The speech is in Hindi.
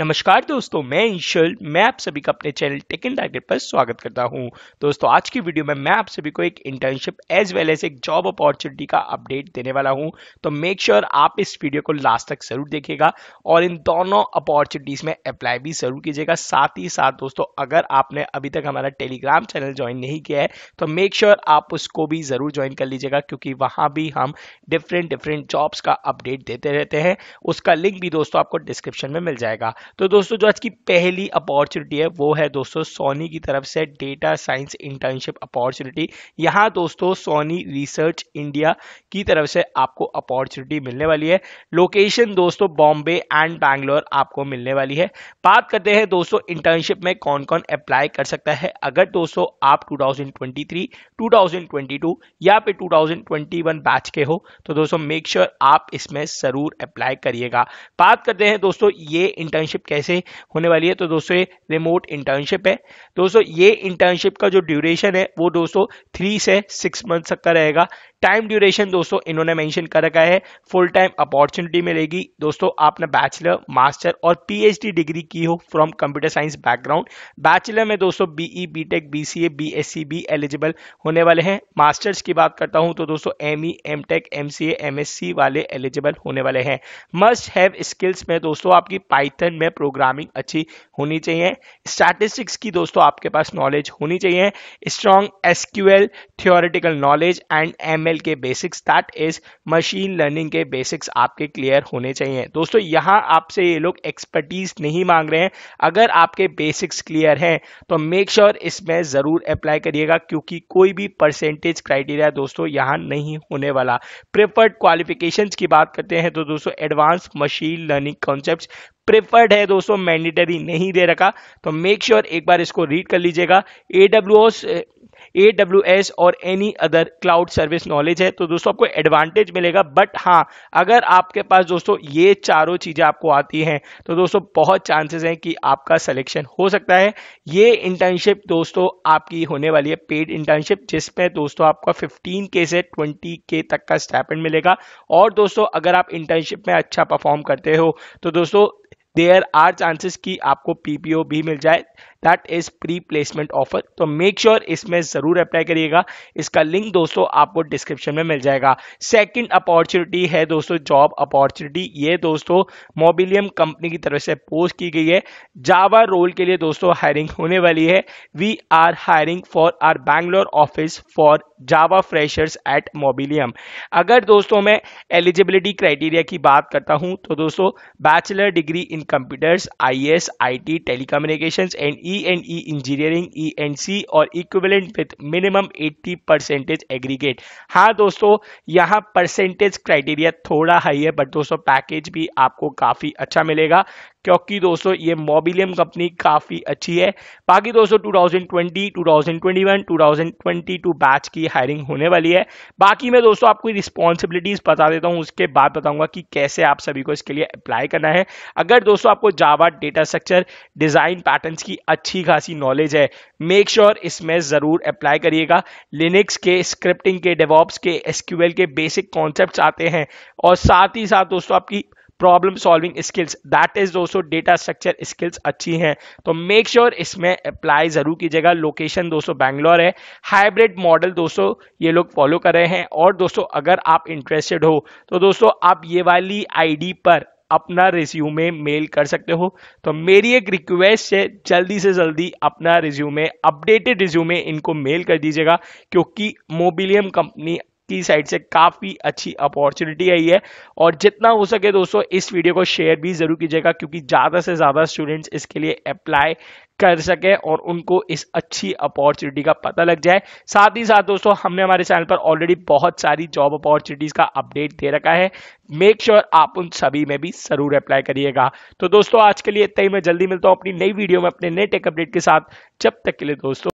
नमस्कार दोस्तों मैं ईशल मैं आप सभी का अपने चैनल टेकन टारगेट पर स्वागत करता हूं दोस्तों आज की वीडियो में मैं आप सभी को एक इंटर्नशिप एज वेल एज एक जॉब अपॉर्चुनिटी का अपडेट देने वाला हूं तो मेक श्योर sure आप इस वीडियो को लास्ट तक जरूर देखिएगा और इन दोनों अपॉर्चुनिटीज़ में अप्लाई भी जरूर कीजिएगा साथ ही साथ दोस्तों अगर आपने अभी तक हमारा टेलीग्राम चैनल ज्वाइन नहीं किया है तो मेक श्योर sure आप उसको भी ज़रूर ज्वाइन कर लीजिएगा क्योंकि वहाँ भी हम डिफरेंट डिफरेंट जॉब्स का अपडेट देते रहते हैं उसका लिंक भी दोस्तों आपको डिस्क्रिप्शन में मिल जाएगा तो दोस्तों जो आज की पहली अपॉर्चुनिटी है वो है दोस्तों सोनी की तरफ से डेटा साइंस इंटर्नशिप अपॉर्चुनिटी यहाँ दोस्तों सोनी रिसर्च इंडिया की तरफ से आपको अपॉर्चुनिटी मिलने वाली है लोकेशन दोस्तों बॉम्बे एंड बैंगलोर आपको मिलने वाली है बात करते हैं दोस्तों इंटर्नशिप में कौन कौन अप्लाई कर सकता है अगर दोस्तों आप 2023, 2022 या फिर 2021 बैच के हो तो दोस्तों मेक श्योर sure आप इसमें जरूर अप्लाई करिएगा बात करते हैं दोस्तों ये इंटर्नशिप इंटर्नशिप कैसे होने वाली है तो दोस्तों ये रिमोट इंटर्नशिप है दोस्तों ये इंटर्नशिप का जो ड्यूरेशन है वो दोस्तों थ्री से सिक्स मंथ तक का रहेगा टाइम ड्यूरेशन दोस्तों इन्होंने मेंशन कर रखा है फुल टाइम अपॉर्चुनिटी मिलेगी दोस्तों आपने बैचलर मास्टर और पीएचडी डिग्री की हो from computer science background bachelor में दोस्तों BE BTech BCA BSc B eligible होने वाले हैं मास्टर्स की बात करता हूं तो दोस्तों एमई एम एस सी वाले एलिजिबल होने वाले हैं मस्ट हैव स्किल्स में दोस्तों आपकी पाइथन में प्रोग्रामिंग अच्छी होनी चाहिए स्टैटिस्टिक्स की दोस्तों आपके पास नॉलेज होनी चाहिए strong SQL theoretical knowledge and M ML के basics that is machine learning के बेसिक्स आपके क्लियर होने चाहिए दोस्तों यहां आपसे ये लोग एक्सपर्टीज नहीं मांग रहे हैं अगर आपके बेसिक्स क्लियर हैं तो मेक श्योर sure इसमें ज़रूर अप्लाई करिएगा क्योंकि कोई भी परसेंटेज क्राइटेरिया दोस्तों यहां नहीं होने वाला प्रिफर्ड क्वालिफिकेशन की बात करते हैं तो दोस्तों advance machine learning concept preferred है दोस्तों मैंडेटरी नहीं दे रखा तो मेक श्योर sure एक बार इसको रीड कर लीजिएगा ए ए डब्ल्यू एस और any other cloud service knowledge है तो दोस्तों आपको एडवांटेज मिलेगा बट हाँ अगर आपके पास दोस्तों ये चारों चीज़ें आपको आती हैं तो दोस्तों बहुत चांसेस हैं कि आपका सिलेक्शन हो सकता है ये इंटर्नशिप दोस्तों आपकी होने वाली है पेड इंटर्नशिप जिसमें दोस्तों आपका फिफ्टीन के से ट्वेंटी के तक का स्टैपेंड मिलेगा और दोस्तों अगर आप इंटर्नशिप में अच्छा परफॉर्म करते हो तो दोस्तों देयर आर चांसेस कि आपको पीपीओ भी मिल जाए that is pre placement offer तो मेक श्योर sure इसमें जरूर अप्लाई करिएगा इसका लिंक दोस्तों आपको डिस्क्रिप्शन में मिल जाएगा सेकंड अपॉर्चुनिटी है दोस्तों जॉब अपॉर्चुनिटी ये दोस्तों मोबिलियम कंपनी की तरफ से पोस्ट की गई है जावा रोल के लिए दोस्तों हायरिंग होने वाली है we are hiring for our Bangalore office for Java freshers at Mobilium अगर दोस्तों मैं एलिजिबिलिटी क्राइटेरिया की बात करता हूं तो दोस्तों bachelor degree in computers I S I T communication and E and E engineering E and C और equivalent with minimum 80 percentage aggregate हाँ दोस्तों यहाँ परसेंटेज क्राइटेरिया थोड़ा हाई है बट दोस्तों पैकेज भी आपको काफ़ी अच्छा मिलेगा क्योंकि दोस्तों ये मोबिलियम कंपनी काफ़ी अच्छी है बाकी दोस्तों 2020, 2021, 2022 बैच की हायरिंग होने वाली है बाकी मैं दोस्तों आपको रिस्पॉन्सिबिलिटीज़ बता देता हूँ उसके बाद बताऊँगा कि कैसे आप सभी को इसके लिए अप्लाई करना है अगर दोस्तों आपको Java data structure design pattern की अच्छी खासी नॉलेज है मेक श्योर sure इसमें ज़रूर अप्लाई करिएगा लिनिक्स के स्क्रिप्टिंग के डेवॉप्स के एसक्यूएल के बेसिक कॉन्सेप्ट आते हैं और साथ ही साथ दोस्तों आपकी problem solving skills that is दोस्तों डेटा स्ट्रक्चर स्किल्स अच्छी हैं तो मेक श्योर sure इसमें अप्लाई जरूर कीजिएगा लोकेशन दोस्तों बैंगलोर है हाइब्रिड मॉडल दोस्तों ये लोग फॉलो कर रहे हैं और दोस्तों अगर आप इंटरेस्टेड हो तो दोस्तों आप ये वाली आईडी पर अपना रिज्यूमे मेल कर सकते हो तो मेरी एक रिक्वेस्ट है जल्दी से जल्दी अपना रिज्यूमे अपडेटेड रिज्यूमे इनको मेल कर दीजिएगा क्योंकि मोबिलियम कंपनी की साइड से काफ़ी अच्छी अपॉर्चुनिटी आई है और जितना हो सके दोस्तों इस वीडियो को शेयर भी ज़रूर कीजिएगा क्योंकि ज़्यादा से ज़्यादा स्टूडेंट्स इसके लिए अप्लाई कर सके और उनको इस अच्छी अपॉर्चुनिटी का पता लग जाए साथ ही साथ दोस्तों हमने हमारे चैनल पर ऑलरेडी बहुत सारी जॉब अपॉर्चुनिटीज़ का अपडेट दे रखा है मेक श्योर sure आप उन सभी में भी ज़रूर अप्लाई करिएगा तो दोस्तों आज के लिए इतना ही मैं जल्दी मिलता हूं अपनी नई वीडियो में अपने नए टेक अपडेट के साथ जब तक के लिए दोस्तों